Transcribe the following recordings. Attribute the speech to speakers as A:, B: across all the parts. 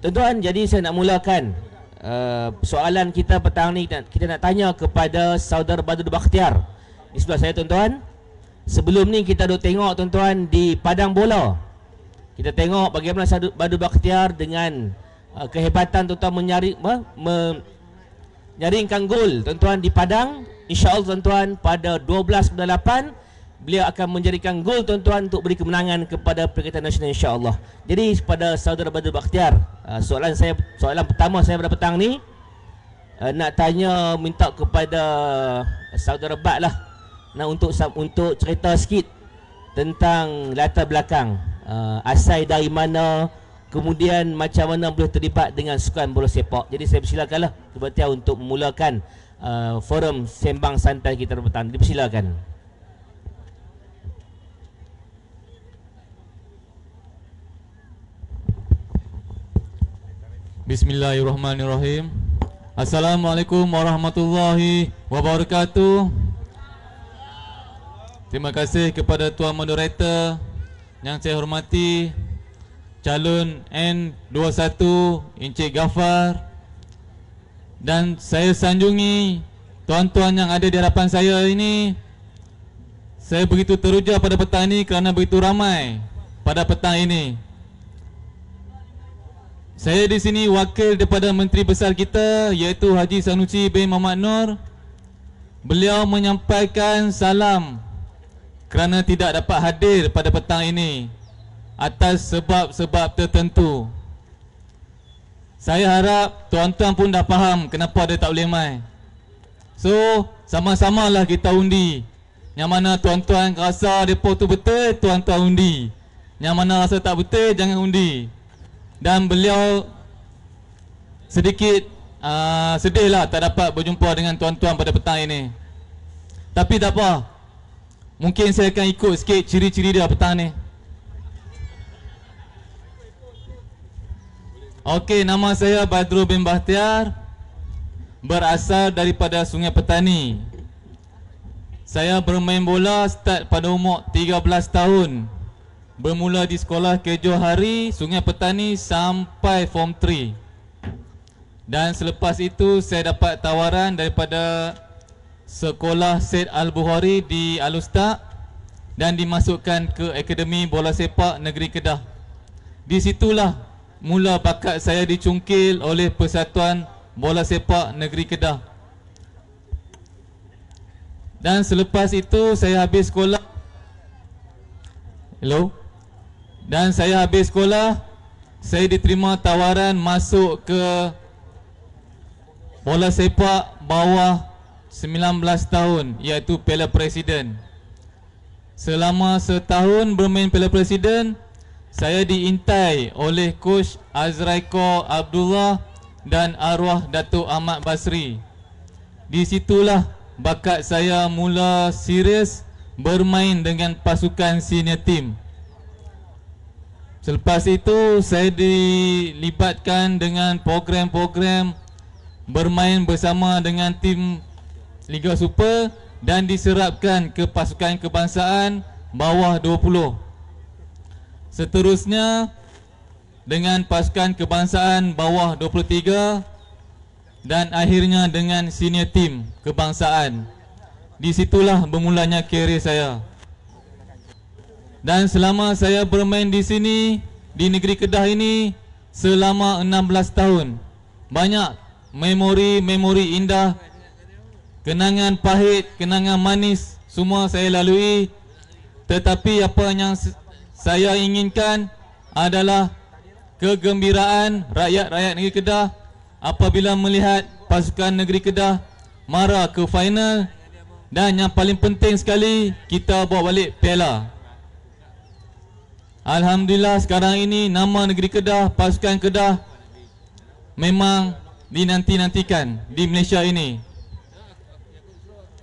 A: Tuan-tuan, jadi saya nak mulakan uh, soalan kita petang ni kita nak tanya kepada saudara Badrul Bakhtiar. Di sebelah saya tuan-tuan. Sebelum ni kita dah tengok tuan-tuan di padang bola. Kita tengok bagaimana saudara Badrul Bakhtiar dengan uh, kehebatan tuan-tuan menyari apa uh, menyaringkan gol tuan-tuan di padang. Insya-Allah tuan-tuan pada 12.98 beliau akan menjadikan gol tuan-tuan untuk beri kemenangan kepada Perikatan Nasional insya-Allah. Jadi kepada saudara Badrul Bakhtiar, uh, soalan saya soalan pertama saya pada petang ni uh, nak tanya minta kepada uh, saudara Bad lah nak untuk untuk cerita sikit tentang latar belakang asal dari mana kemudian macam mana boleh terlibat dengan sukan bola sepak. Jadi saya persilakanlah kepada untuk memulakan forum sembang santai kita pada petang. Dipersilakan.
B: Bismillahirrahmanirrahim. Assalamualaikum warahmatullahi wabarakatuh. Terima kasih kepada tuan moderator yang saya hormati calon N21 Encik Gafar dan saya sanjungi tuan-tuan yang ada di hadapan saya ini saya begitu teruja pada petang ini kerana begitu ramai pada petang ini saya di sini wakil daripada Menteri Besar kita iaitu Haji Sanusi bin Muhammad Nur. Beliau menyampaikan salam kerana tidak dapat hadir pada petang ini atas sebab-sebab tertentu. Saya harap tuan-tuan pun dah faham kenapa dia tak boleh mai. So, sama sama lah kita undi. Yang mana tuan-tuan rasa depa tu betul, tuan-tuan undi. Yang mana rasa tak betul, jangan undi dan beliau sedikit uh, ah, sedihlah tak dapat berjumpa dengan tuan-tuan pada petang ini. Tapi tak apa. Mungkin saya akan ikut sikit ciri-ciri dia petang ni. Okey, nama saya Badru bin Bahtiar berasal daripada Sungai Petani. Saya bermain bola start pada umur 13 tahun bermula di sekolah Kejo Hari Sungai Petani sampai form 3. Dan selepas itu saya dapat tawaran daripada sekolah Said al Buhari di Alustak dan dimasukkan ke Akademi Bola Sepak Negeri Kedah. Di situlah mula bakat saya dicungkil oleh Persatuan Bola Sepak Negeri Kedah. Dan selepas itu saya habis sekolah Hello dan saya habis sekolah Saya diterima tawaran masuk ke Bola sepak bawah 19 tahun Iaitu Piala Presiden Selama setahun bermain Piala Presiden Saya diintai oleh Coach Azraiko Abdullah Dan arwah Datuk Ahmad Basri Di situlah bakat saya mula serius Bermain dengan pasukan senior team Selepas itu saya dilibatkan dengan program-program bermain bersama dengan tim Liga Super dan diserapkan ke pasukan kebangsaan bawah 20. Seterusnya dengan pasukan kebangsaan bawah 23 dan akhirnya dengan senior team kebangsaan. Di situlah bermulanya kerjaya saya. Dan selama saya bermain di sini di negeri Kedah ini selama 16 tahun. Banyak memori-memori indah, kenangan pahit, kenangan manis semua saya lalui. Tetapi apa yang saya inginkan adalah kegembiraan rakyat-rakyat negeri Kedah apabila melihat pasukan negeri Kedah mara ke final dan yang paling penting sekali kita bawa balik piala. Alhamdulillah sekarang ini nama negeri Kedah, pasukan Kedah memang dinanti-nantikan di Malaysia ini.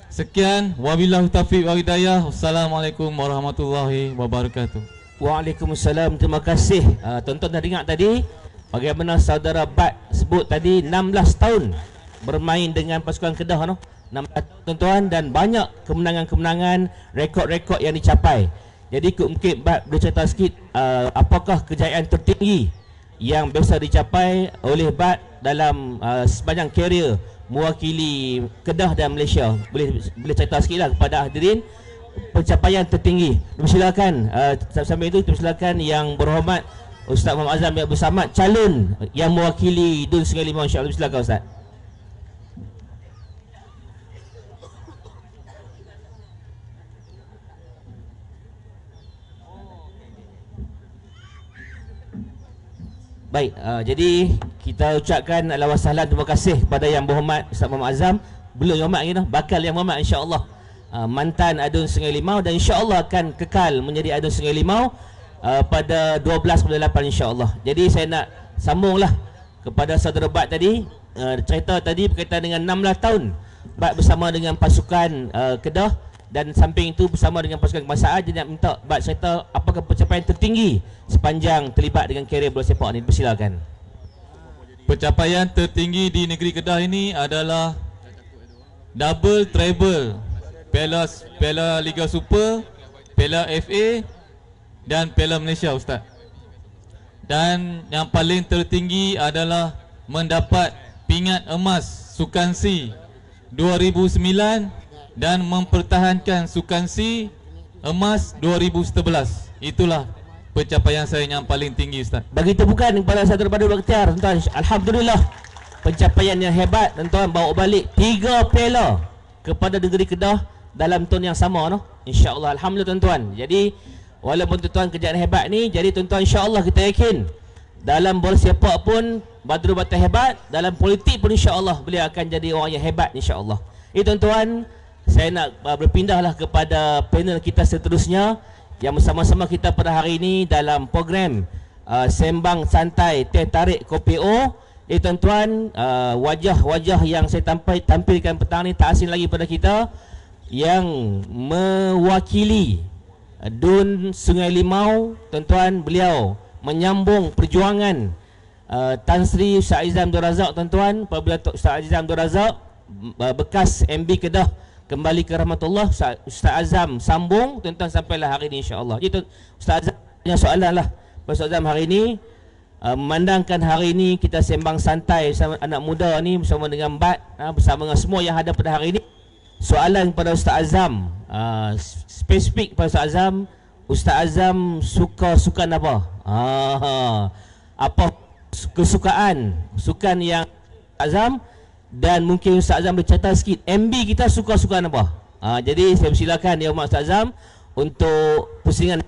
B: Sekian, wabillahi taufiq wa hidayah. Assalamualaikum warahmatullahi wabarakatuh.
A: Waalaikumsalam. Terima kasih. Uh, ah, tonton dah dengar tadi bagaimana saudara Bat sebut tadi 16 tahun bermain dengan pasukan Kedah noh. 16 tahun tuan dan banyak kemenangan-kemenangan, rekod-rekod yang dicapai. Jadi mungkin Bat boleh cerita sikit uh, apakah kejayaan tertinggi yang biasa dicapai oleh Bat dalam uh, sepanjang kerjaya mewakili Kedah dan Malaysia. Boleh boleh cerita sikitlah kepada hadirin pencapaian tertinggi. Silakan uh, sambil itu silakan yang berhormat Ustaz Muhammad Azam yang bersama calon yang mewakili Dun Sungai Limau insya-Allah silakan Ustaz. Baik, uh, jadi kita ucapkan alawasalam terima kasih kepada yang berhormat Ustaz Muhammad Azam Belum yang hormat bakal yang hormat insyaAllah uh, Mantan Adun Sungai Limau dan Allah akan kekal menjadi Adun Sungai Limau uh, Pada 12.8 Allah. Jadi saya nak sambunglah kepada saudara Bat tadi uh, Cerita tadi berkaitan dengan 16 tahun Bat bersama dengan pasukan uh, Kedah dan samping itu bersama dengan pasukan kemasaan dia nak minta buat cerita apakah pencapaian tertinggi sepanjang terlibat dengan kerjaya bola sepak ini persilakan
B: pencapaian tertinggi di negeri Kedah ini adalah double treble Piala Piala Liga Super Piala FA dan Piala Malaysia Ustaz dan yang paling tertinggi adalah mendapat pingat emas sukan Sukansi 2009 dan mempertahankan sukan C emas 2011. Itulah pencapaian saya yang paling tinggi Ustaz. Bagi itu bukan kepada saya Padu Bakhtiar
A: Tuan. Alhamdulillah pencapaian yang hebat Tuan bawa balik tiga piala kepada negeri Kedah dalam tahun yang sama no? InsyaAllah Alhamdulillah Tuan. Jadi walaupun Tuan kerjaan hebat ni jadi Tuan insyaAllah kita yakin dalam bola sepak pun Badru Batu hebat Dalam politik pun insyaAllah Beliau akan jadi orang yang hebat insyaAllah Ini tuan-tuan saya nak uh, berpindahlah kepada panel kita seterusnya yang bersama sama kita pada hari ini dalam program uh, sembang santai teh tarik kopi o eh tuan-tuan uh, wajah-wajah yang saya tampai, tampilkan petang ini tak asing lagi pada kita yang mewakili Dun Sungai Limau tuan-tuan beliau menyambung perjuangan uh, Tan Sri Ustaz Azizam Razak tuan-tuan apabila Ustaz Azizam Razak uh, bekas MB Kedah kembali ke rahmatullah Ustaz Azam sambung tentang sampailah hari ini insya-Allah. Jadi Ustaz Azam punya soalan lah Ustaz Azam hari ini uh, memandangkan hari ini kita sembang santai sama anak muda ni bersama dengan Bat uh, bersama dengan semua yang ada pada hari ini soalan kepada Ustaz Azam uh, spesifik kepada Ustaz Azam Ustaz Azam suka suka apa? Uh, apa kesukaan sukan yang Ustaz Azam dan mungkin Ustaz Azam boleh cerita sikit MB kita suka-suka apa? Ha, jadi saya persilakan ya Umar Ustaz Azam untuk pusingan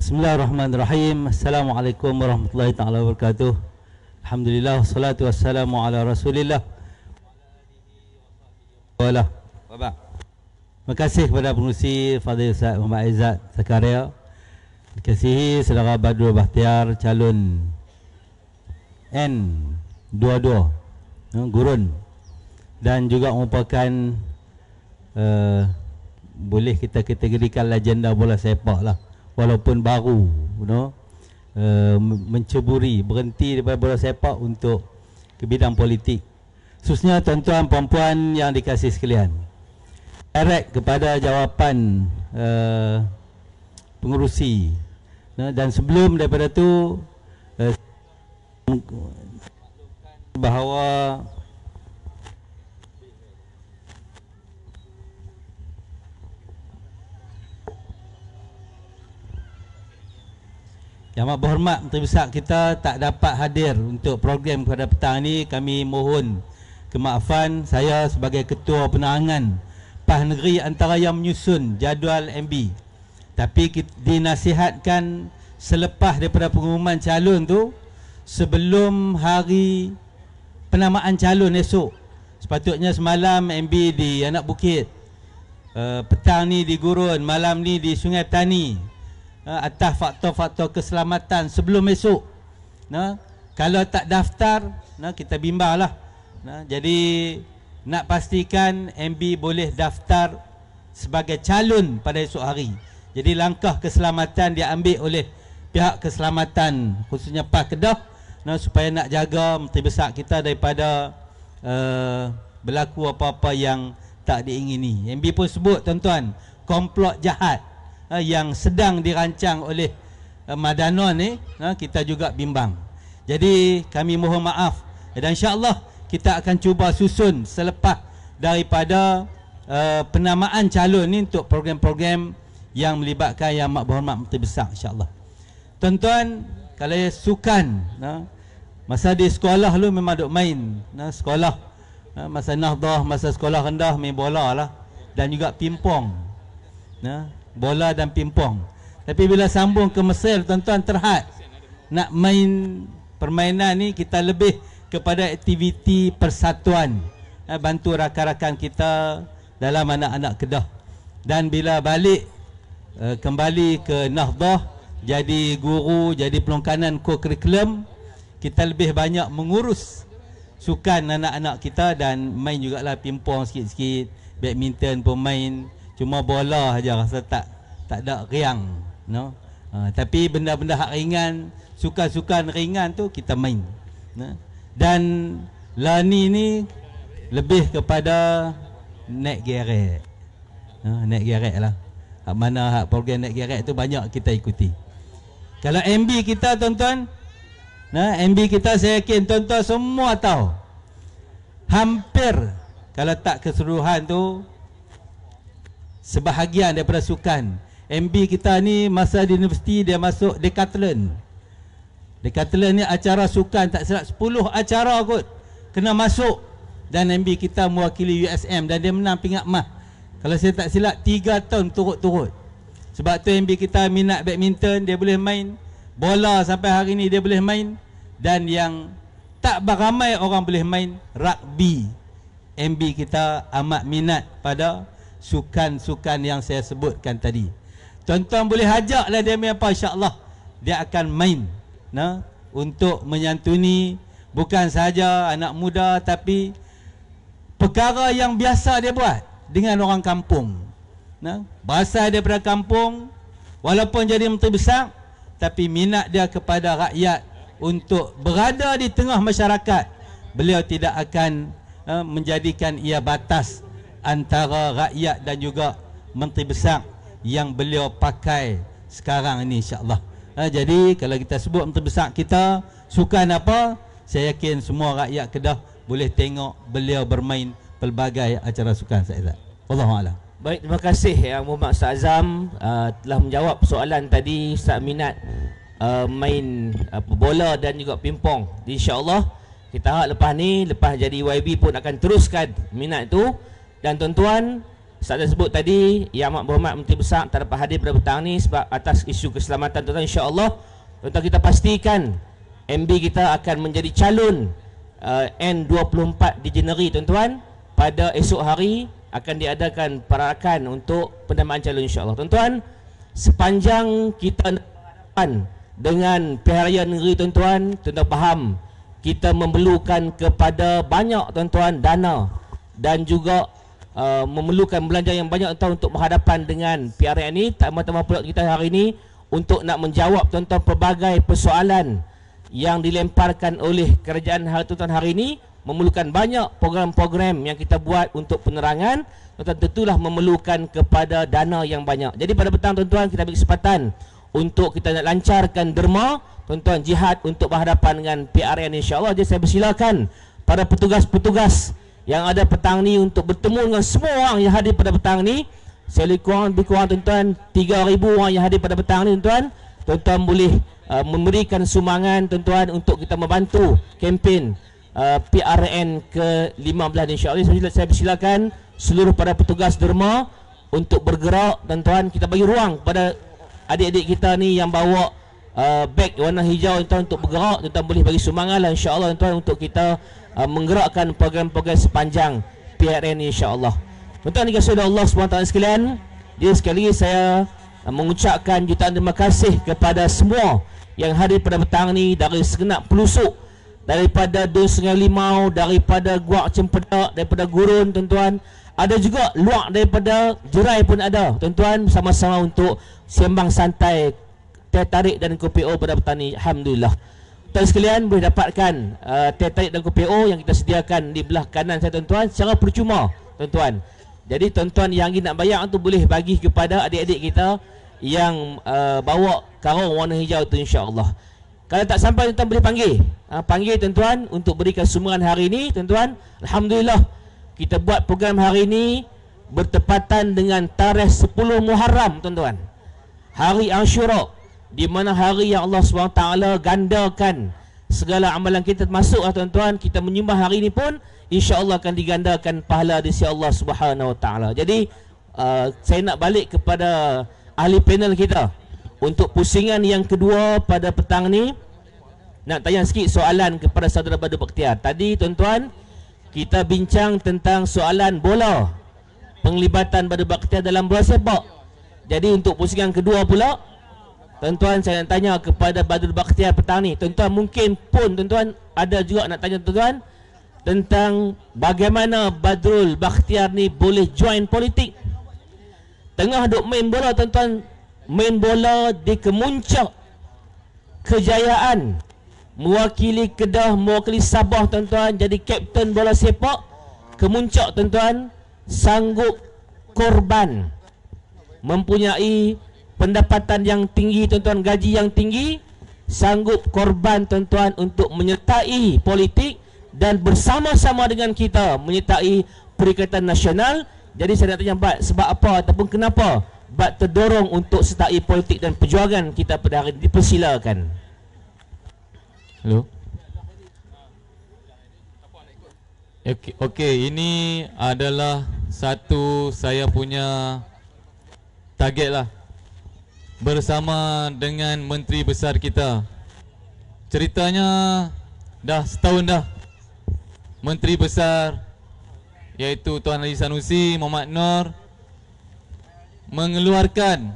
C: Bismillahirrahmanirrahim. Assalamualaikum warahmatullahi taala wabarakatuh. Alhamdulillah wassalatu wassalamu ala Rasulillah wa ala Terima kasih kepada pengerusi Fadil Ustaz Muhammad Aizat Zakaria. Terima kasih Saudara Badrul Bahtiar calon N 22 Ha, gurun dan juga merupakan uh, boleh kita kategorikan legenda bola sepak lah walaupun baru you know, uh, menceburi berhenti daripada bola sepak untuk ke bidang politik khususnya tuan-tuan perempuan yang dikasih sekalian direct kepada jawapan uh, pengurusi dan sebelum daripada tu bahawa, Yang amat berhormat Menteri Besar kita tak dapat hadir untuk program pada petang ini kami mohon kemaafan saya sebagai ketua penerangan PAH Negeri antara yang menyusun jadual MB tapi dinasihatkan selepas daripada pengumuman calon tu sebelum hari penamaan calon esok sepatutnya semalam MB di Anak Bukit uh, petang ni di Gurun malam ni di Sungai Tani. uh, atas faktor-faktor keselamatan sebelum esok nah, kalau tak daftar nah, kita bimbang lah nah, jadi nak pastikan MB boleh daftar sebagai calon pada esok hari jadi langkah keselamatan diambil oleh pihak keselamatan khususnya Pak Kedah nah, supaya nak jaga menteri besar kita daripada uh, berlaku apa-apa yang tak diingini. MB pun sebut tuan-tuan, komplot jahat uh, yang sedang dirancang oleh uh, eh, Madanon ni, uh, kita juga bimbang. Jadi kami mohon maaf dan insya-Allah kita akan cuba susun selepas daripada uh, penamaan calon ni untuk program-program yang melibatkan yang mak berhormat menteri besar insya-Allah. Tuan-tuan, kalau sukan uh, Masa di sekolah lu memang duk main nah, Sekolah nah, Masa nahdah, masa sekolah rendah main bola lah Dan juga pimpong nah, Bola dan pimpong Tapi bila sambung ke Mesir tuan-tuan terhad Nak main permainan ni kita lebih kepada aktiviti persatuan nah, Bantu rakan-rakan kita dalam anak-anak kedah Dan bila balik uh, Kembali ke nahdah Jadi guru, jadi pelongkanan co-curriculum kita lebih banyak mengurus sukan anak-anak kita dan main juga lah pingpong sikit-sikit, badminton pun main, cuma bola aja rasa tak tak ada riang, no. Uh, ha, tapi benda-benda hak ringan, sukan-sukan ringan tu kita main. No? Dan Lani ni lebih kepada naik gerak. No? naik gerak lah. Hak mana hak program naik gerak tu banyak kita ikuti. Kalau MB kita tuan-tuan, Nah, MB kita saya yakin tuan-tuan semua tahu. Hampir kalau tak keseluruhan tu sebahagian daripada sukan. MB kita ni masa di universiti dia masuk decathlon. Decathlon ni acara sukan tak silap 10 acara kot kena masuk dan MB kita mewakili USM dan dia menang pingat mah. Kalau saya tak silap 3 tahun turut-turut. Sebab tu MB kita minat badminton, dia boleh main bola sampai hari ni dia boleh main dan yang tak beramai orang boleh main rugby MB kita amat minat pada sukan-sukan yang saya sebutkan tadi tuan-tuan boleh lah dia main apa insyaAllah dia akan main nah, untuk menyantuni bukan sahaja anak muda tapi perkara yang biasa dia buat dengan orang kampung nah, bahasa daripada kampung walaupun jadi menteri besar tapi minat dia kepada rakyat untuk berada di tengah masyarakat beliau tidak akan uh, menjadikan ia batas antara rakyat dan juga menteri besar yang beliau pakai sekarang ini insyaallah uh, jadi kalau kita sebut menteri besar kita sukan apa saya yakin semua rakyat Kedah boleh tengok beliau bermain pelbagai acara sukan saya Allah. Baik, terima kasih yang eh, Muhammad Ustaz Azam uh, telah
A: menjawab soalan tadi Ustaz minat uh, main uh, bola dan juga pimpong. Insya-Allah kita harap lepas ni lepas jadi YB pun akan teruskan minat itu dan tuan-tuan Ustaz dah sebut tadi Yang Amat Berhormat Menteri Besar Tak dapat hadir pada petang ni Sebab atas isu keselamatan tuan-tuan InsyaAllah Tuan-tuan kita pastikan MB kita akan menjadi calon uh, N24 di Jeneri tuan-tuan Pada esok hari akan diadakan perakan untuk penamaan calon insyaAllah tuan-tuan sepanjang kita berhadapan dengan pilihan negeri tuan-tuan tuan-tuan faham kita memerlukan kepada banyak tuan-tuan dana dan juga uh, memerlukan belanja yang banyak tuan-tuan untuk berhadapan dengan PRN ini tambah-tambah pula kita hari ini untuk nak menjawab tuan-tuan pelbagai persoalan yang dilemparkan oleh kerajaan hal tuan-tuan hari ini memerlukan banyak program-program yang kita buat untuk penerangan dan tentulah memerlukan kepada dana yang banyak. Jadi pada petang tuan-tuan kita ambil kesempatan untuk kita nak lancarkan derma tuan-tuan jihad untuk berhadapan dengan PRN insya-Allah. Jadi saya bersilakan para petugas-petugas yang ada petang ni untuk bertemu dengan semua orang yang hadir pada petang ni. Saya lebih kurang, lebih kurang tuan-tuan 3,000 orang yang hadir pada petang ni tuan-tuan. Tuan-tuan boleh uh, memberikan sumangan tuan-tuan untuk kita membantu kempen Uh, PRN ke-15 insya-Allah saya persilakan seluruh para petugas derma untuk bergerak dan tuan kita bagi ruang kepada adik-adik kita ni yang bawa uh, beg warna hijau tuan untuk bergerak Kita boleh bagi sumbangan lah insya-Allah tuan untuk kita uh, menggerakkan program-program sepanjang PRN insya-Allah. Tuan-tuan dikasih oleh Allah SWT sekalian Jadi sekali lagi saya uh, mengucapkan jutaan terima kasih kepada semua Yang hadir pada petang ni dari segenap pelusuk daripada Dun Sungai Limau, daripada Gua Cempedak, daripada Gurun tuan-tuan. Ada juga luak daripada Jerai pun ada tuan-tuan sama-sama untuk sembang santai teh tarik dan kopi O pada petani. Alhamdulillah. Tuan sekalian boleh dapatkan uh, teh tarik dan kopi O yang kita sediakan di belah kanan saya tuan-tuan secara percuma tuan-tuan. Jadi tuan-tuan yang ingin nak bayar tu boleh bagi kepada adik-adik kita yang uh, bawa karung warna hijau tu insyaallah. Kalau tak sampai tuan boleh panggil. Ha, panggil tuan-tuan untuk berikan sumbangan hari ini tuan-tuan. Alhamdulillah kita buat program hari ini bertepatan dengan tarikh 10 Muharram tuan-tuan. Hari Ashura di mana hari yang Allah SWT gandakan segala amalan kita termasuk ah, tuan-tuan kita menyumbang hari ini pun insya-Allah akan digandakan pahala di sisi Allah Subhanahu Wa Jadi uh, saya nak balik kepada ahli panel kita untuk pusingan yang kedua pada petang ni nak tanya sikit soalan kepada saudara Badu Bakhtiar. Tadi tuan-tuan kita bincang tentang soalan bola penglibatan Badu Bakhtiar dalam bola sepak. Jadi untuk pusingan kedua pula tuan-tuan saya nak tanya kepada Badu Bakhtiar petang ni. Tuan-tuan mungkin pun tuan-tuan ada juga nak tanya tuan-tuan tentang bagaimana Badrul Bakhtiar ni boleh join politik. Tengah duk main bola tuan-tuan main bola di kemuncak kejayaan mewakili Kedah mewakili Sabah tuan-tuan jadi kapten bola sepak kemuncak tuan-tuan sanggup korban mempunyai pendapatan yang tinggi tuan-tuan gaji yang tinggi sanggup korban tuan-tuan untuk menyertai politik dan bersama-sama dengan kita menyertai perikatan nasional jadi saya nak tanya Bat sebab apa ataupun kenapa bak terdorong untuk setai politik dan perjuangan kita pada hari ini dipersilakan.
B: Hello. Okey, okay. ini adalah satu saya punya target lah bersama dengan Menteri Besar kita. Ceritanya dah setahun dah Menteri Besar yaitu Tuan Haji Sanusi Muhammad Nur mengeluarkan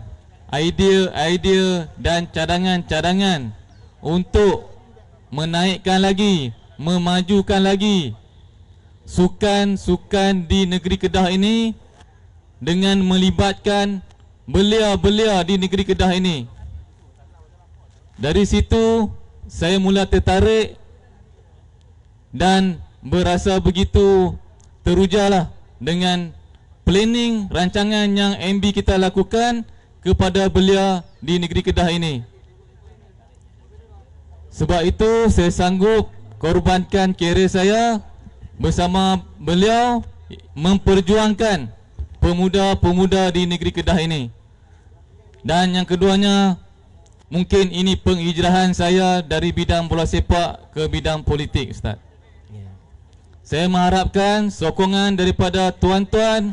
B: idea-idea dan cadangan-cadangan untuk menaikkan lagi, memajukan lagi sukan-sukan di negeri Kedah ini dengan melibatkan belia-belia di negeri Kedah ini. Dari situ saya mula tertarik dan berasa begitu terujalah dengan planning rancangan yang MB kita lakukan kepada belia di negeri Kedah ini. Sebab itu saya sanggup korbankan kerjaya saya bersama beliau memperjuangkan pemuda-pemuda di negeri Kedah ini. Dan yang keduanya mungkin ini penghijrahan saya dari bidang bola sepak ke bidang politik Ustaz. Ya. Saya mengharapkan sokongan daripada tuan-tuan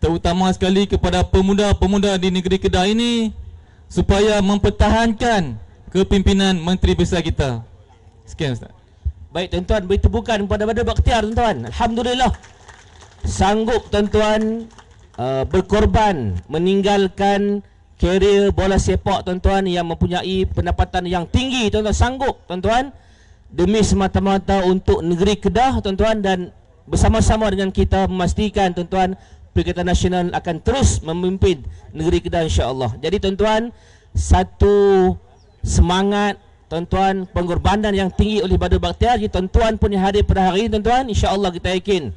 B: terutama sekali kepada pemuda-pemuda di negeri Kedah ini supaya mempertahankan kepimpinan Menteri Besar kita. Sekian Ustaz. Baik tuan-tuan, beri bukan pada pada Baktiar tuan-tuan. Alhamdulillah. Sanggup
A: tuan-tuan uh, berkorban meninggalkan kerjaya bola sepak tuan-tuan yang mempunyai pendapatan yang tinggi tuan-tuan sanggup tuan-tuan demi semata-mata untuk negeri Kedah tuan-tuan dan bersama-sama dengan kita memastikan tuan-tuan Perikatan Nasional akan terus memimpin negeri kita, insya-Allah. Jadi tuan-tuan, satu semangat tuan-tuan pengorbanan yang tinggi oleh Badar Baktiar jadi tuan-tuan pun yang hadir pada hari ini tuan-tuan insya-Allah kita yakin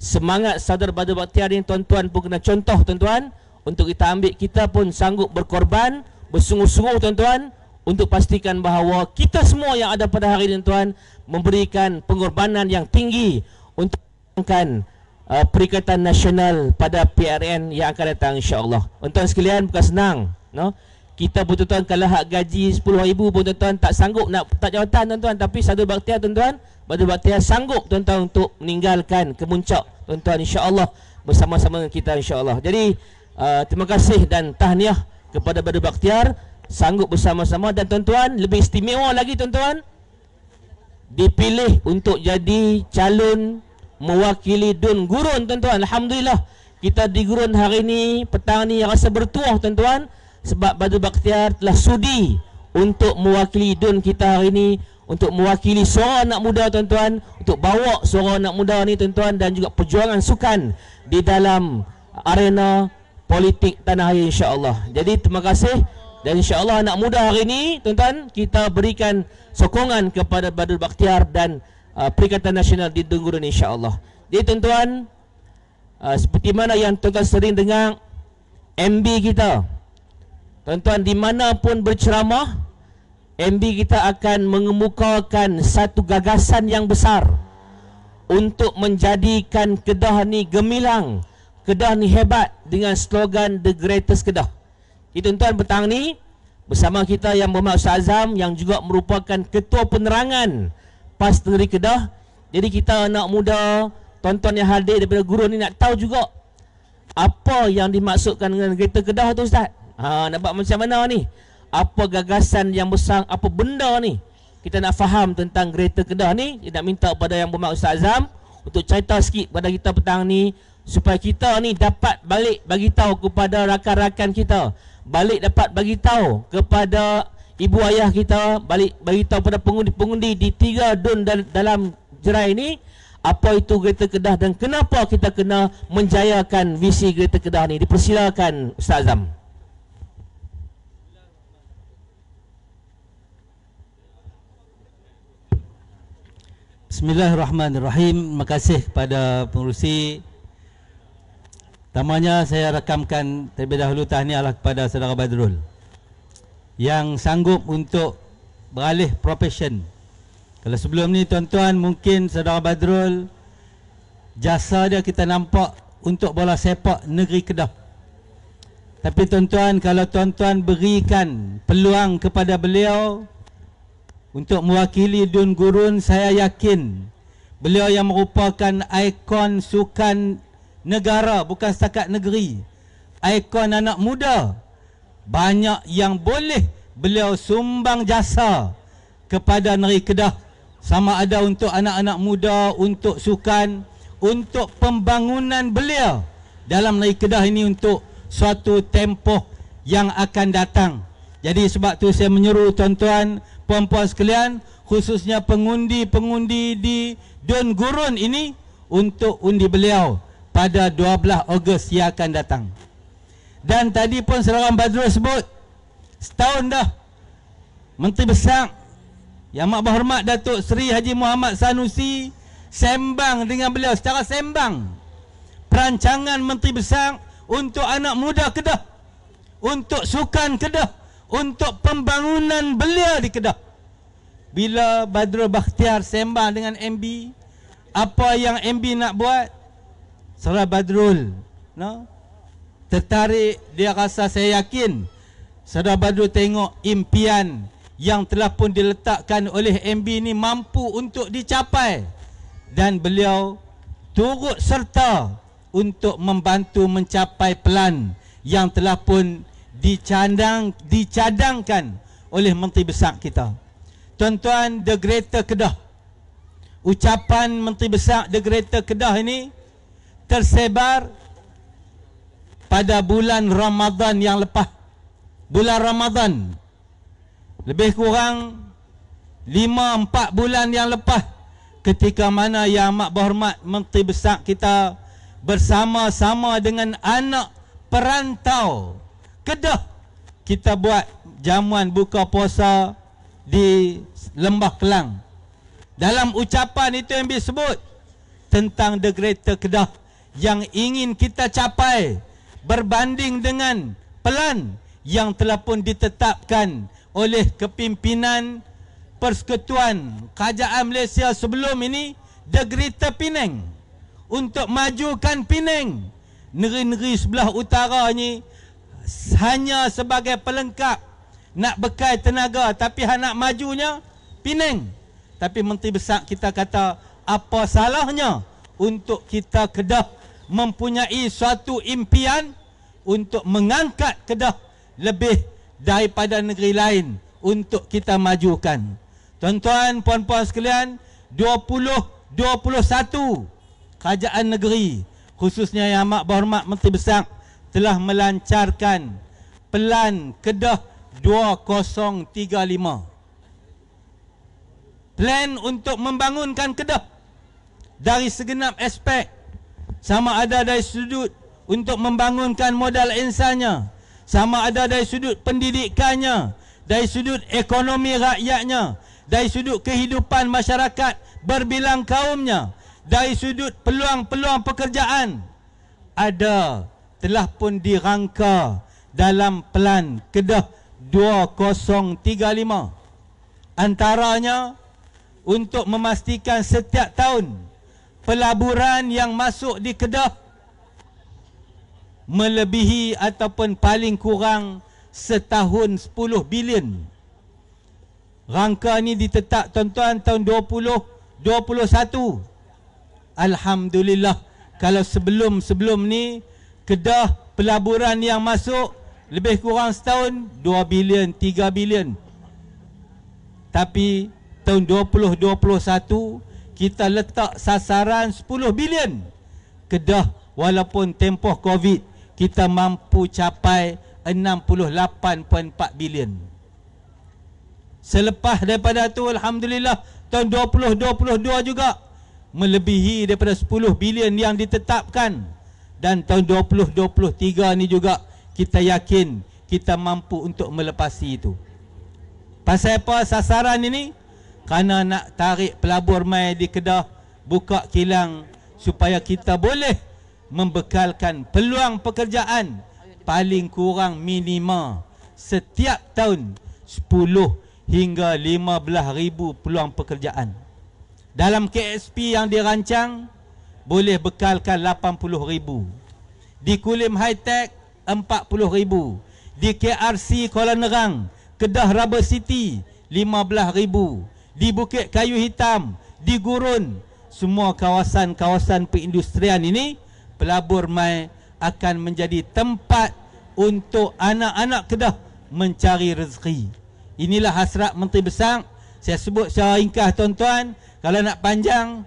A: semangat sadar Badar Baktiar ini tuan-tuan pun kena contoh tuan-tuan untuk kita ambil kita pun sanggup berkorban bersungguh-sungguh tuan-tuan untuk pastikan bahawa kita semua yang ada pada hari ini tuan memberikan pengorbanan yang tinggi untuk menjalankan uh, Perikatan Nasional pada PRN yang akan datang insya-Allah. Tuan-tuan sekalian bukan senang, no. Kita pun tuan-tuan kalau hak gaji 10,000 pun tuan-tuan tak sanggup nak tak jawatan tuan-tuan tapi satu bakti tuan-tuan, satu bakti sanggup tuan-tuan untuk meninggalkan kemuncak tuan-tuan insya-Allah bersama-sama dengan kita insya-Allah. Jadi uh, terima kasih dan tahniah kepada Badu Baktiar sanggup bersama-sama dan tuan-tuan lebih istimewa lagi tuan-tuan dipilih untuk jadi calon mewakili dun gurun tuan-tuan alhamdulillah kita di gurun hari ini petang ni rasa bertuah tuan-tuan sebab Badu Baktiar telah sudi untuk mewakili dun kita hari ini untuk mewakili suara anak muda tuan-tuan untuk bawa suara anak muda ni tuan-tuan dan juga perjuangan sukan di dalam arena politik tanah air insya-Allah. Jadi terima kasih dan insya-Allah anak muda hari ini tuan-tuan kita berikan sokongan kepada Badul Baktiar dan Ah, Perikatan Nasional di Dengurun insyaAllah Jadi tuan-tuan uh, Seperti mana yang tuan-tuan sering dengar MB kita Tuan-tuan di mana pun berceramah MB kita akan mengemukakan satu gagasan yang besar Untuk menjadikan Kedah ni gemilang Kedah ni hebat dengan slogan The Greatest Kedah Jadi tuan-tuan petang ni Bersama kita yang bermaksud azam Yang juga merupakan Ketua penerangan lepas dari Kedah Jadi kita anak muda Tuan-tuan yang hadir daripada guru ni nak tahu juga Apa yang dimaksudkan dengan kereta Kedah tu Ustaz ha, Nak buat macam mana ni Apa gagasan yang besar Apa benda ni Kita nak faham tentang kereta Kedah ni Kita nak minta kepada yang bermak Ustaz Azam Untuk cerita sikit kepada kita petang ni Supaya kita ni dapat balik bagi tahu kepada rakan-rakan kita Balik dapat bagi tahu kepada ibu ayah kita balik beritahu pada pengundi-pengundi di tiga dun dan dalam jerai ini apa itu Greta Kedah dan kenapa kita kena menjayakan visi Greta Kedah ini. dipersilakan Ustaz Azam
C: Bismillahirrahmanirrahim Terima kasih kepada pengurusi Pertamanya saya rekamkan terlebih dahulu tahniahlah kepada saudara Badrul yang sanggup untuk beralih profession. Kalau sebelum ni tuan-tuan mungkin saudara Badrul jasa dia kita nampak untuk bola sepak negeri Kedah. Tapi tuan-tuan kalau tuan-tuan berikan peluang kepada beliau untuk mewakili Dun Gurun saya yakin beliau yang merupakan ikon sukan negara bukan setakat negeri ikon anak muda banyak yang boleh beliau sumbang jasa kepada negeri Kedah sama ada untuk anak-anak muda, untuk sukan, untuk pembangunan beliau dalam negeri Kedah ini untuk suatu tempoh yang akan datang. Jadi sebab tu saya menyeru tuan-tuan, puan-puan sekalian, khususnya pengundi-pengundi di Dun Gurun ini untuk undi beliau pada 12 Ogos yang akan datang. Dan tadi pun seorang Badrul sebut Setahun dah Menteri Besar Yang Mak Berhormat Datuk Seri Haji Muhammad Sanusi Sembang dengan beliau secara sembang Perancangan Menteri Besar Untuk anak muda Kedah Untuk sukan Kedah Untuk pembangunan belia di Kedah Bila Badrul Bakhtiar sembang dengan MB Apa yang MB nak buat Salah Badrul no? tertarik dia rasa saya yakin Saudara Badru tengok impian yang telah pun diletakkan oleh MB ini mampu untuk dicapai dan beliau turut serta untuk membantu mencapai pelan yang telah pun dicadang dicadangkan oleh Menteri Besar kita. Tuan-tuan The Greater Kedah. Ucapan Menteri Besar The Greater Kedah ini tersebar pada bulan Ramadan yang lepas. Bulan Ramadan. Lebih kurang 5-4 bulan yang lepas. Ketika mana yang amat berhormat Menteri Besar kita bersama-sama dengan anak perantau Kedah kita buat jamuan buka puasa di Lembah Kelang. Dalam ucapan itu yang disebut tentang the greater Kedah yang ingin kita capai berbanding dengan pelan yang telah pun ditetapkan oleh kepimpinan persekutuan kerajaan Malaysia sebelum ini The Greater Penang untuk majukan Penang negeri-negeri sebelah utara ini hanya sebagai pelengkap nak bekal tenaga tapi hak nak majunya Penang tapi menteri besar kita kata apa salahnya untuk kita Kedah mempunyai suatu impian untuk mengangkat Kedah lebih daripada negeri lain untuk kita majukan. Tuan-tuan, puan-puan sekalian, 2021 kerajaan negeri khususnya Yang Amat Berhormat Menteri Besar telah melancarkan pelan Kedah 2035. Plan untuk membangunkan Kedah dari segenap aspek sama ada dari sudut untuk membangunkan modal insannya sama ada dari sudut pendidikannya dari sudut ekonomi rakyatnya dari sudut kehidupan masyarakat berbilang kaumnya dari sudut peluang-peluang pekerjaan ada telah pun dirangka dalam pelan Kedah 2035 antaranya untuk memastikan setiap tahun pelaburan yang masuk di Kedah melebihi ataupun paling kurang setahun 10 bilion. Rangka ini ditetap tuan-tuan tahun 2021. Alhamdulillah kalau sebelum-sebelum ni Kedah pelaburan yang masuk lebih kurang setahun 2 bilion, 3 bilion. Tapi tahun 2021 kita letak sasaran 10 bilion Kedah walaupun tempoh COVID kita mampu capai 68.4 bilion selepas daripada itu Alhamdulillah tahun 2022 juga melebihi daripada 10 bilion yang ditetapkan dan tahun 2023 ini juga kita yakin kita mampu untuk melepasi itu pasal apa sasaran ini kerana nak tarik pelabur mai di Kedah buka kilang supaya kita boleh membekalkan peluang pekerjaan paling kurang minima setiap tahun 10 hingga 15 ribu peluang pekerjaan. Dalam KSP yang dirancang boleh bekalkan 80 ribu. Di Kulim High tech 40 ribu. Di KRC Kuala Nerang, Kedah Rubber City 15 ribu di Bukit Kayu Hitam, di Gurun, semua kawasan-kawasan perindustrian ini Pelabur Mai akan menjadi tempat untuk anak-anak Kedah mencari rezeki. Inilah hasrat Menteri Besar. Saya sebut secara ringkas tuan-tuan, kalau nak panjang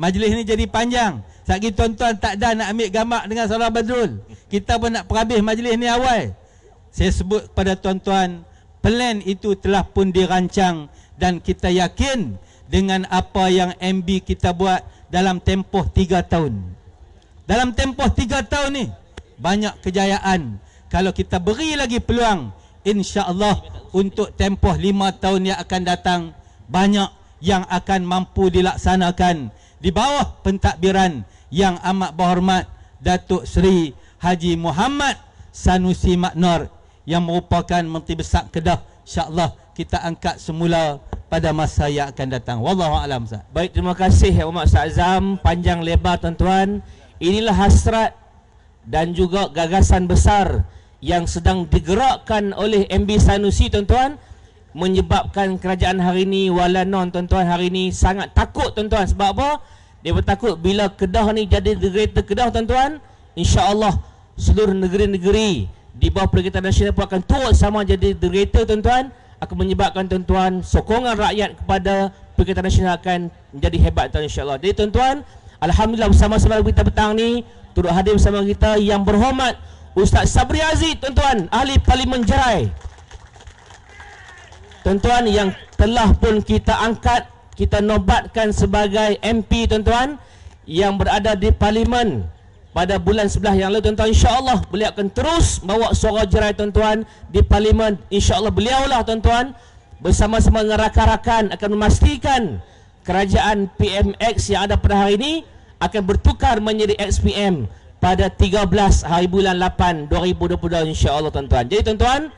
C: majlis ini jadi panjang. Sagi tuan-tuan tak ada nak ambil gambar dengan Salah Badrul. Kita pun nak perhabis majlis ni awal. Saya sebut kepada tuan-tuan, plan itu telah pun dirancang dan kita yakin dengan apa yang MB kita buat dalam tempoh 3 tahun. Dalam tempoh 3 tahun ni banyak kejayaan kalau kita beri lagi peluang insya-Allah untuk tempoh 5 tahun yang akan datang banyak yang akan mampu dilaksanakan di bawah pentadbiran yang amat berhormat Datuk Seri Haji Muhammad Sanusi Maknor yang merupakan Menteri Besar Kedah insya-Allah kita angkat semula pada masa yang akan datang. Wallahu a'lam Ustaz. Baik, terima kasih ya Umat Ustaz Azam, panjang lebar tuan-tuan. Inilah hasrat
A: dan juga gagasan besar yang sedang digerakkan oleh MB Sanusi tuan-tuan menyebabkan kerajaan hari ini wala non tuan-tuan hari ini sangat takut tuan-tuan sebab apa? Dia bertakut bila Kedah ni jadi negeri Kedah tuan-tuan, insya-Allah seluruh negeri-negeri di bawah perikatan nasional pun akan turut sama jadi negeri tuan-tuan akan menyebabkan tuan-tuan sokongan rakyat kepada Perkhidmatan Nasional akan menjadi hebat tuan insyaAllah. Jadi tuan-tuan, Alhamdulillah bersama-sama kita petang ni turut hadir bersama kita yang berhormat Ustaz Sabri Aziz tuan-tuan, ahli Parlimen Jerai. Tuan-tuan yang telah pun kita angkat, kita nobatkan sebagai MP tuan-tuan yang berada di Parlimen pada bulan sebelah yang lalu tuan-tuan insya-Allah beliau akan terus bawa suara jerai tuan-tuan di parlimen insya-Allah beliaulah tuan-tuan bersama-sama dengan rakan-rakan akan memastikan kerajaan PMX yang ada pada hari ini akan bertukar menjadi XPM pada 13 hari bulan 8 2022 insya-Allah tuan-tuan. Jadi tuan-tuan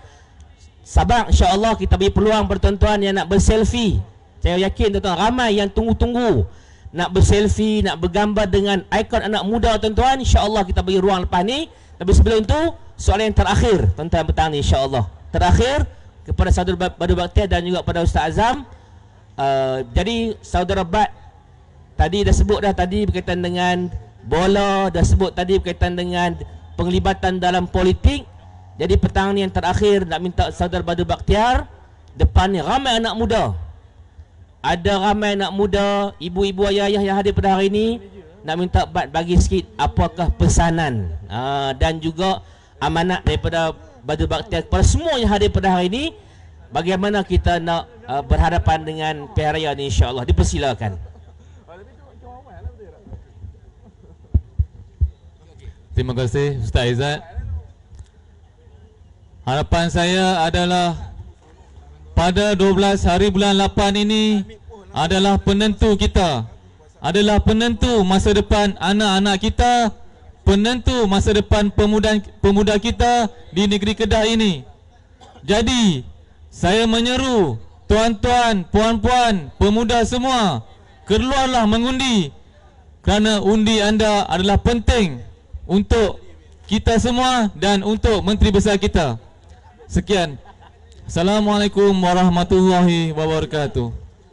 A: sabar insya-Allah kita beri peluang pada tuan yang nak berselfie. Saya yakin tuan-tuan ramai yang tunggu-tunggu nak berselfie, nak bergambar dengan ikon anak muda tuan-tuan, insya-Allah kita bagi ruang lepas ni. Tapi sebelum itu, soalan yang terakhir tentang petang ni insya-Allah. Terakhir kepada saudara Badu Bakti dan juga kepada Ustaz Azam. Uh, jadi saudara Bad tadi dah sebut dah tadi berkaitan dengan bola, dah sebut tadi berkaitan dengan penglibatan dalam politik. Jadi petang ni yang terakhir nak minta saudara Badu Baktiar depan ni ramai anak muda ada ramai anak muda, ibu-ibu ayah-ayah yang hadir pada hari ini nak minta bat bagi sikit apakah pesanan aa, ha, dan juga amanat daripada Badu Bakti kepada semua yang hadir pada hari ini bagaimana kita nak aa, ha, berhadapan dengan PRIA ini, insya-Allah. Dipersilakan.
B: Terima kasih Ustaz Izzat. Harapan saya adalah pada 12 hari bulan 8 ini adalah penentu kita adalah penentu masa depan anak-anak kita penentu masa depan pemuda pemuda kita di negeri Kedah ini jadi saya menyeru tuan-tuan puan-puan pemuda semua keluarlah mengundi kerana undi anda adalah penting untuk kita semua dan untuk menteri besar kita sekian Assalamualaikum warahmatullahi wabarakatuh.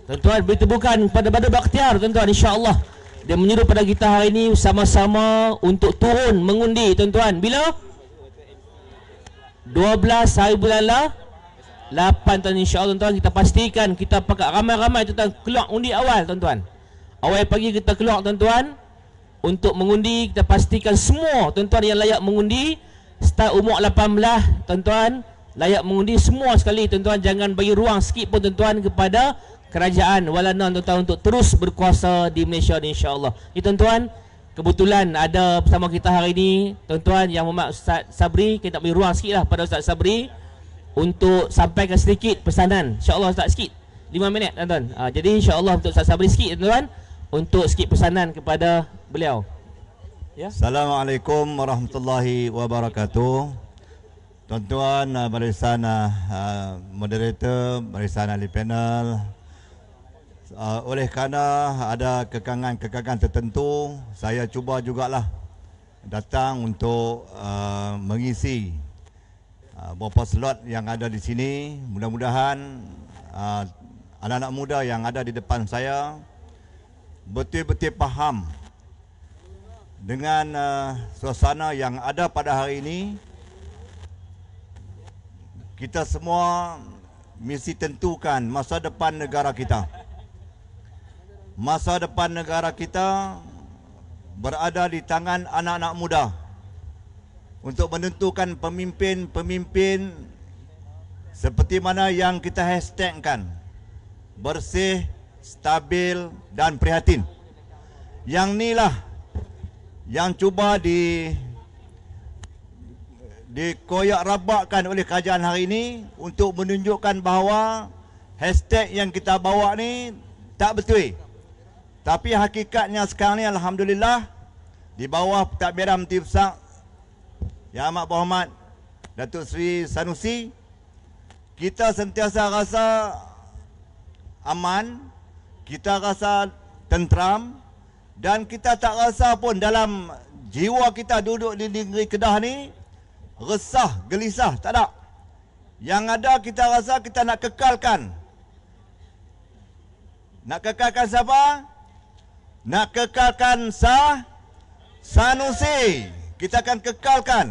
B: Tuan-tuan, beri tepukan pada Badar Baktiar,
A: tuan-tuan, insya-Allah. Dia menyuruh pada kita hari ini sama-sama untuk turun mengundi, tuan-tuan. Bila? 12 hari bulan lah 8 tahun insya-Allah tuan-tuan kita pastikan kita pakai ramai-ramai tuan-tuan keluar undi awal tuan-tuan. Awal pagi kita keluar tuan-tuan untuk mengundi kita pastikan semua tuan-tuan yang layak mengundi start umur 18 tuan-tuan layak mengundi semua sekali tuan-tuan jangan bagi ruang sikit pun tuan-tuan kepada kerajaan walana tuan-tuan untuk terus berkuasa di Malaysia insya-Allah. Ini tuan-tuan kebetulan ada bersama kita hari ini tuan-tuan yang memak Ustaz Sabri kita nak bagi ruang sikitlah pada Ustaz Sabri untuk sampaikan sedikit pesanan insya-Allah Ustaz sikit 5 minit tuan-tuan. Ha, jadi insya-Allah untuk Ustaz Sabri sikit tuan-tuan
D: untuk sikit pesanan kepada beliau. Ya. Assalamualaikum warahmatullahi wabarakatuh. Tuan-tuan, uh, ah, barisan uh, ah, moderator, barisan ahli panel uh, Oleh kerana ada kekangan-kekangan tertentu Saya cuba juga lah datang untuk uh, mengisi uh, beberapa slot yang ada di sini Mudah-mudahan uh, anak-anak muda yang ada di depan saya Betul-betul faham dengan uh, suasana yang ada pada hari ini kita semua mesti tentukan masa depan negara kita. Masa depan negara kita berada di tangan anak-anak muda untuk menentukan pemimpin-pemimpin seperti mana yang kita hashtagkan bersih, stabil dan prihatin. Yang inilah yang cuba di dikoyak rabakkan oleh kerajaan hari ini untuk menunjukkan bahawa hashtag yang kita bawa ni tak betul. Tapi hakikatnya sekarang ni Alhamdulillah di bawah Pertadbiran Menteri Besar Yang Amat Berhormat Datuk Seri Sanusi kita sentiasa rasa aman, kita rasa tenteram dan kita tak rasa pun dalam jiwa kita duduk di negeri Kedah ni resah, gelisah, tak ada. Yang ada kita rasa kita nak kekalkan. Nak kekalkan siapa? Nak kekalkan sah Sanusi. Kita akan kekalkan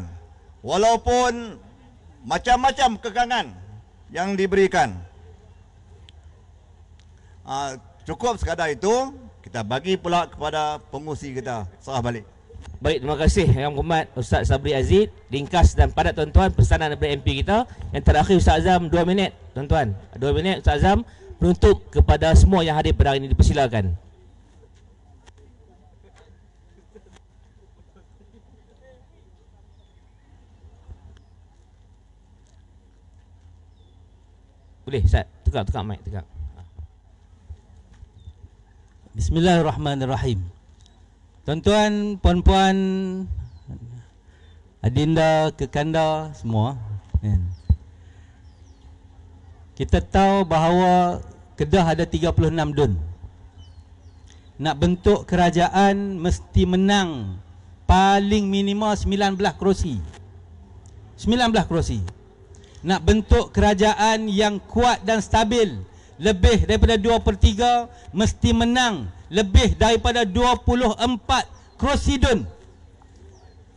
D: walaupun macam-macam kekangan yang diberikan. Uh, cukup sekadar itu kita bagi pula kepada pengusi kita serah balik. Baik, terima kasih Yang Berhormat Ustaz
A: Sabri Aziz Ringkas dan padat tuan-tuan Pesanan daripada MP kita Yang terakhir Ustaz Azam 2 minit Tuan-tuan 2 minit Ustaz Azam Penutup kepada semua yang hadir pada hari ini Dipersilakan
C: Boleh Ustaz Tukar, tukar mic tukar. Bismillahirrahmanirrahim Tuan-tuan, puan-puan, adinda, kekanda, semua. Kan? Kita tahu bahawa Kedah ada 36 dun. Nak bentuk kerajaan mesti menang paling minima 19 kerusi. 19 kerusi. Nak bentuk kerajaan yang kuat dan stabil lebih daripada 2 per 3 mesti menang lebih daripada 24 krosidun.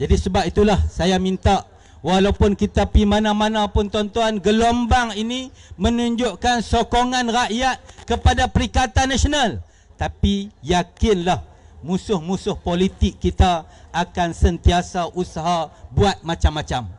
C: Jadi sebab itulah saya minta walaupun kita pergi mana-mana pun tuan-tuan gelombang ini menunjukkan sokongan rakyat kepada Perikatan Nasional. Tapi yakinlah musuh-musuh politik kita akan sentiasa usaha buat macam-macam.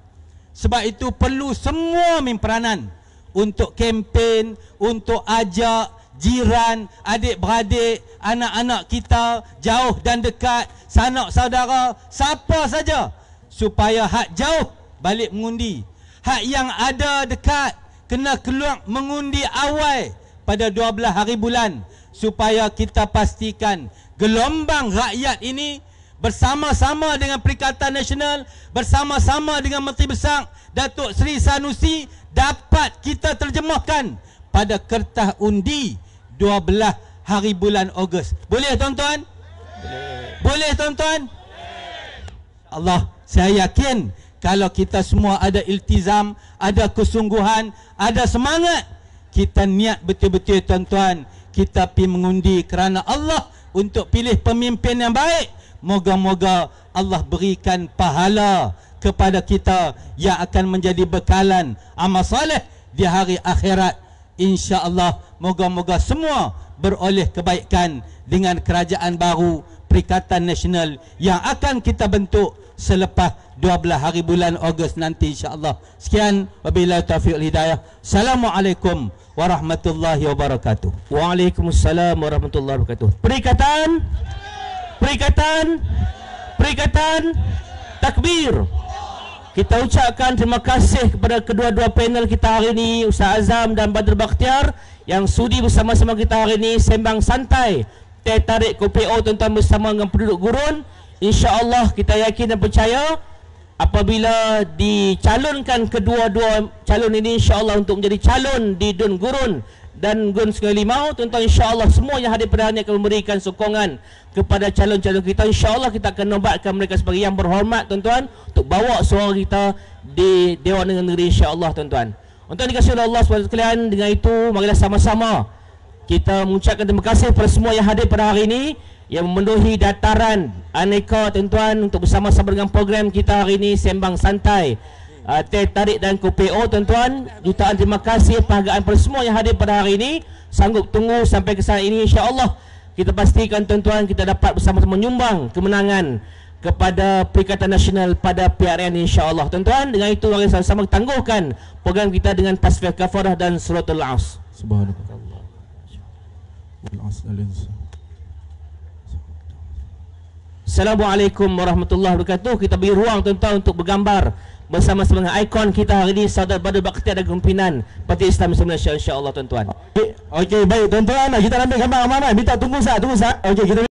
C: Sebab itu perlu semua memperanan untuk kempen, untuk ajak, jiran, adik-beradik, anak-anak kita jauh dan dekat, sanak saudara, siapa saja supaya hak jauh balik mengundi. Hak yang ada dekat kena keluar mengundi awal pada 12 hari bulan supaya kita pastikan gelombang rakyat ini bersama-sama dengan Perikatan Nasional, bersama-sama dengan Menteri Besar Datuk Seri Sanusi dapat kita terjemahkan pada kertas undi 12 hari bulan Ogos. Boleh tuan-tuan? Boleh. Boleh tuan-tuan? Allah, saya yakin kalau kita semua ada iltizam, ada kesungguhan, ada semangat, kita niat betul-betul tuan-tuan, kita pi mengundi kerana Allah untuk pilih pemimpin yang baik. Moga-moga Allah berikan pahala kepada kita yang akan menjadi bekalan amal soleh di hari akhirat. Insyaallah, moga-moga semua beroleh kebaikan dengan kerajaan baru Perikatan Nasional yang akan kita bentuk selepas 12 hari bulan Ogos nanti Insyaallah. Sekian wabillahi taufiq wal hidayah. Assalamualaikum warahmatullahi wabarakatuh. Waalaikumsalam warahmatullahi wabarakatuh. Perikatan
A: Perikatan Perikatan Takbir. Kita ucapkan terima kasih kepada kedua-dua panel kita hari ini Ustaz Azam dan Badr Bakhtiar Yang sudi bersama-sama kita hari ini Sembang santai Teh tarik kopi O tuan-tuan bersama dengan penduduk gurun Insya Allah kita yakin dan percaya Apabila dicalonkan kedua-dua calon ini Insya Allah untuk menjadi calon di Dun Gurun dan Gun Sungai Limau tentang insya-Allah semua yang hadir pada hari ini akan memberikan sokongan kepada calon-calon kita insya-Allah kita akan nobatkan mereka sebagai yang berhormat tuan-tuan untuk bawa suara kita di Dewan Negeri insya-Allah tuan-tuan. Untuk dikasihi oleh Allah Subhanahu sekalian dengan itu marilah sama-sama kita mengucapkan terima kasih kepada semua yang hadir pada hari ini yang memenuhi dataran aneka tuan-tuan untuk bersama-sama dengan program kita hari ini sembang santai uh, teh tarik dan kopi O oh, tuan-tuan jutaan terima kasih penghargaan pada semua yang hadir pada hari ini sanggup tunggu sampai ke sana ini Allah kita pastikan tuan-tuan kita dapat bersama-sama menyumbang kemenangan kepada Perikatan Nasional pada PRN insyaAllah tuan-tuan dengan itu mari sama-sama tangguhkan program kita dengan Pasfiah Kafarah dan Suratul Aus Subhanallah Assalamualaikum warahmatullahi wabarakatuh Kita beri ruang tuan-tuan untuk bergambar bersama sama dengan ikon kita hari ini Saudara Badu Bakti ada Kumpinan Parti Islam
D: Muslim Malaysia insya-Allah tuan-tuan. Okey, okay, baik tuan-tuan, kita ambil gambar mana? Minta tunggu sat, tunggu sat. Okey, kita